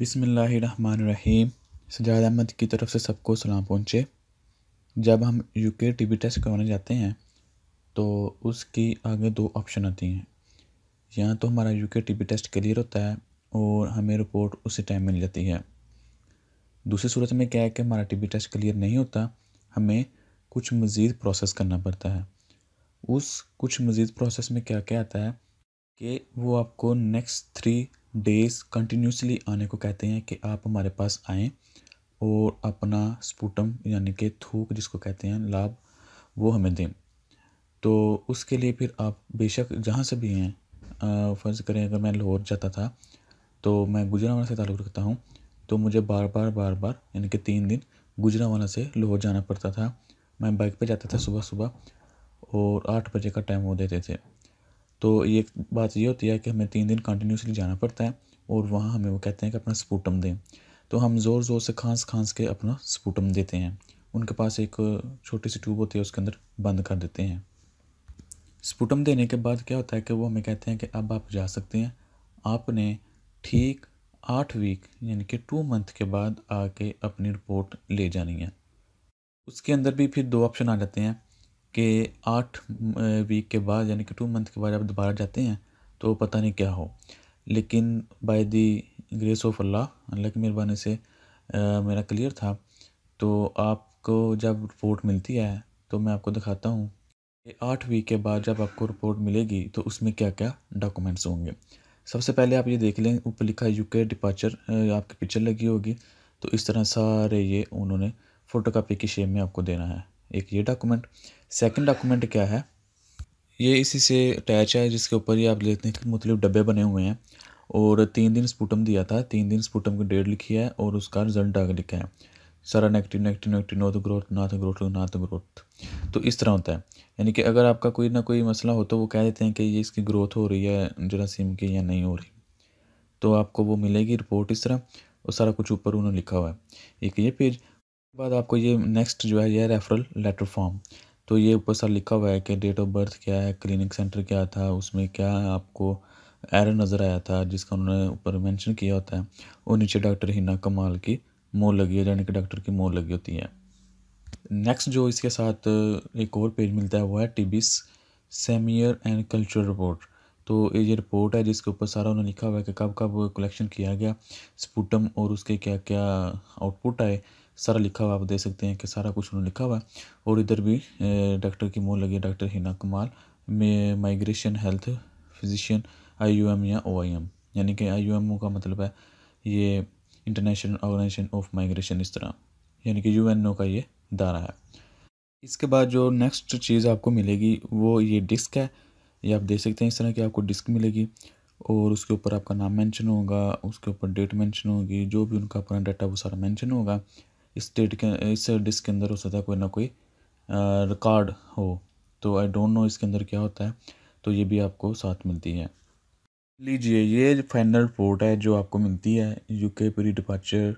बिसमीम सजाद अहमद की तरफ से सबको सलाम पहुँचे जब हम यूके टीबी टेस्ट करवाने जाते हैं तो उसकी आगे दो ऑप्शन आती हैं या तो हमारा यूके टीबी टेस्ट क्लियर होता है और हमें रिपोर्ट उसी टाइम मिल जाती है दूसरी सूरत में क्या है कि हमारा टीबी टेस्ट क्लियर नहीं होता हमें कुछ मज़ीद प्रोसेस करना पड़ता है उस कुछ मज़ीद प्रोसेस में क्या क्या आता है कि वो आपको नेक्स्ट थ्री डेज कंटिन्यूसली आने को कहते हैं कि आप हमारे पास आएँ और अपना स्पूटम यानी कि थूक जिसको कहते हैं लाभ वो हमें दें तो उसके लिए फिर आप बेशक जहाँ से भी हैं फ़र्ज़ करें अगर मैं लाहौर जाता था तो मैं गुजरावाला से ताल्लुक़ रखता हूँ तो मुझे बार बार बार बार यानी कि तीन दिन गुजरावाला से लाहौर जाना पड़ता था मैं बाइक पे जाता था सुबह सुबह और आठ बजे का टाइम वो देते थे तो ये बात ये होती है कि हमें तीन दिन कंटिन्यूसली जाना पड़ता है और वहाँ हमें वो कहते हैं कि अपना स्पूटम दें तो हम ज़ोर ज़ोर से खांस खांस के अपना स्पूटम देते हैं उनके पास एक छोटी सी ट्यूब होती है उसके अंदर बंद कर देते हैं स्पूटम देने के बाद क्या होता है कि वो हमें कहते हैं कि अब आप जा सकते हैं आपने ठीक आठ वीक यानी कि टू मंथ के बाद आके अपनी रिपोर्ट ले जानी है उसके अंदर भी फिर दो ऑप्शन आ जाते हैं कि आठ वीक के बाद यानी कि टू मंथ के बाद आप दोबारा जाते हैं तो पता नहीं क्या हो लेकिन बाय दी ग्रेस ऑफ अल्लाह अल्लाह की मेहरबानी से आ, मेरा क्लियर था तो आपको जब रिपोर्ट मिलती है तो मैं आपको दिखाता हूँ आठ वीक के बाद जब आपको रिपोर्ट मिलेगी तो उसमें क्या क्या डॉक्यूमेंट्स होंगे सबसे पहले आप ये देख लें ऊपर लिखा यू के डिपार्चर आपकी पिक्चर लगी होगी तो इस तरह सारे ये उन्होंने फ़ोटो कापी की शेप में आपको देना है एक ये डॉक्यूमेंट सेकंड डॉक्यूमेंट क्या है ये इसी से अटैच है जिसके ऊपर ये आप देखते हैं कि मुख्तलिफ डब्बे बने हुए हैं और तीन दिन स्पूटम दिया था तीन दिन स्पूटम की डेट लिखी है और उसका रिजल्ट आगे लिखा है सारा नेगेटिव नेगेटिव नेगेटिव नॉथ ग्रोथ तो ग्रोथ तो ग्रोथ तो इस तरह होता है यानी कि अगर आपका कोई ना कोई मसला हो तो वो कह देते हैं कि ये इसकी ग्रोथ हो रही है जरासीम की या नहीं हो रही तो आपको वो मिलेगी रिपोर्ट इस तरह और सारा कुछ ऊपर उन्होंने लिखा हुआ है एक ये पेज बाद आपको ये नेक्स्ट जो है ये रेफरल लेटर फॉर्म तो ये ऊपर सर लिखा हुआ है कि डेट ऑफ बर्थ क्या है क्लिनिक सेंटर क्या था उसमें क्या आपको एर नज़र आया था जिसका उन्होंने ऊपर मेंशन किया होता है और नीचे डॉक्टर हिना कमाल की मोर लगी है यानी कि डॉक्टर की मोर लगी होती है नेक्स्ट जो इसके साथ एक और पेज मिलता है वो है टिबिस सेमियर एंड कल्चरल रिपोर्ट तो ये रिपोर्ट है जिसके ऊपर सारा उन्होंने लिखा हुआ है कि कब कब कलेक्शन किया गया स्पूटम और उसके क्या क्या आउटपुट आए सारा लिखा हुआ आप देख सकते हैं कि सारा कुछ उन्होंने लिखा हुआ है और इधर भी डॉक्टर की मोह लगी डॉक्टर हिना कमाल में migration health physician I U M या ओ आई एम यानी कि आई यू एम का मतलब है ये इंटरनेशनल ऑर्गेनाइजेशन ऑफ माइग्रेशन इस तरह यानी कि यू एन ओ का ये दारा है इसके बाद जो नेक्स्ट चीज़ आपको मिलेगी वो ये डिस्क है ये आप देख सकते हैं इस तरह की आपको डिस्क मिलेगी और उसके ऊपर आपका नाम मेंशन होगा उसके ऊपर डेट मेंशन होगी जो भी उनका अपना डाटा वो सारा मेंशन होगा इस डेट के इस डिस्क के अंदर हो सकता है कोई ना कोई रिकॉर्ड हो तो आई डोंट नो इसके अंदर क्या होता है तो ये भी आपको साथ मिलती है लीजिए ये फाइनल रिपोर्ट है जो आपको मिलती है UK pre departure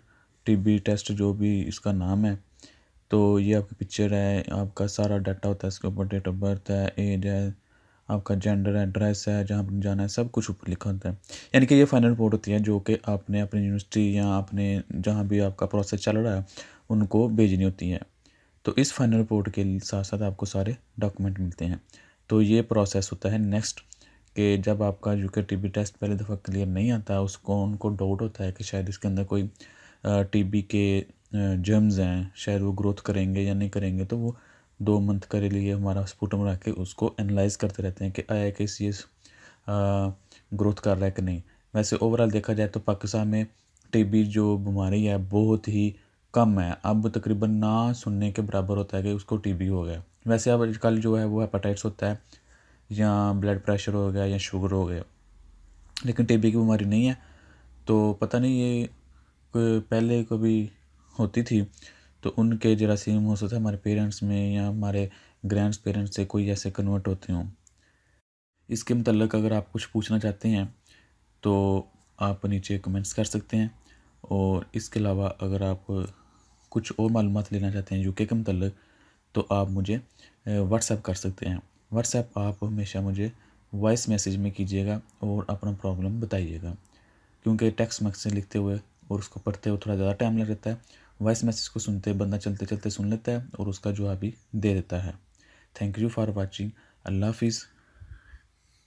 TB test जो भी इसका नाम है तो ये आपकी पिक्चर है आपका सारा डाटा होता है इसके ऊपर डेट ऑफ बर्थ है एज है आपका जेंडर एड्रेस है जहाँ आपने जाना है सब कुछ ऊपर लिखा होता है यानी कि ये फाइनल रिपोर्ट होती है जो कि आपने अपनी यूनिवर्सिटी या आपने जहाँ भी आपका प्रोसेस चल रहा है उनको भेजनी होती है तो इस फाइनल रिपोर्ट के साथ साथ आपको सारे डॉक्यूमेंट मिलते हैं तो ये प्रोसेस होता है नेक्स्ट कि जब आपका यू के टी बी टेस्ट पहले दफ़ा क्लियर नहीं आता उसको उनको डाउट होता है कि शायद इसके अंदर कोई टी बी के जर्म्स हैं शायद वो ग्रोथ करेंगे या नहीं करेंगे तो वो दो मंथ कर लिए हमारा स्पूटम रख के उसको एनालाइज करते रहते हैं कि आया कि ये ग्रोथ कर रहा है कि नहीं वैसे ओवरऑल देखा जाए तो पाकिस्तान में टीबी जो बीमारी है बहुत ही कम है अब तकरीबन ना सुनने के बराबर होता है कि उसको टीबी हो गया वैसे अब आजकल जो है वो हेपाटाइट्स होता है या ब्लड प्रेशर हो गया या शुगर हो गया लेकिन टीबी की बीमारी नहीं है तो पता नहीं ये पहले कभी होती थी तो उनके जरा सेम हो सकता है हमारे पेरेंट्स में या हमारे ग्रैंड पेरेंट्स से कोई ऐसे कन्वर्ट होते हों इसके मतलब अगर आप कुछ पूछना चाहते हैं तो आप नीचे कमेंट्स कर सकते हैं और इसके अलावा अगर आप कुछ और मालूम लेना चाहते हैं यूके के मतलब तो आप मुझे व्हाट्सएप कर सकते हैं व्हाट्सएप आप हमेशा मुझे वॉइस मैसेज में कीजिएगा और अपना प्रॉब्लम बताइएगा क्योंकि टेक्स्ट मैसेज लिखते हुए और उसको पढ़ते हुए थोड़ा ज़्यादा टाइम लग जाता है वॉइस मैसेज को सुनते बंदा चलते चलते सुन लेता है और उसका जवाब भी दे देता है थैंक यू फॉर वॉचिंग अल्लाह हाफिज़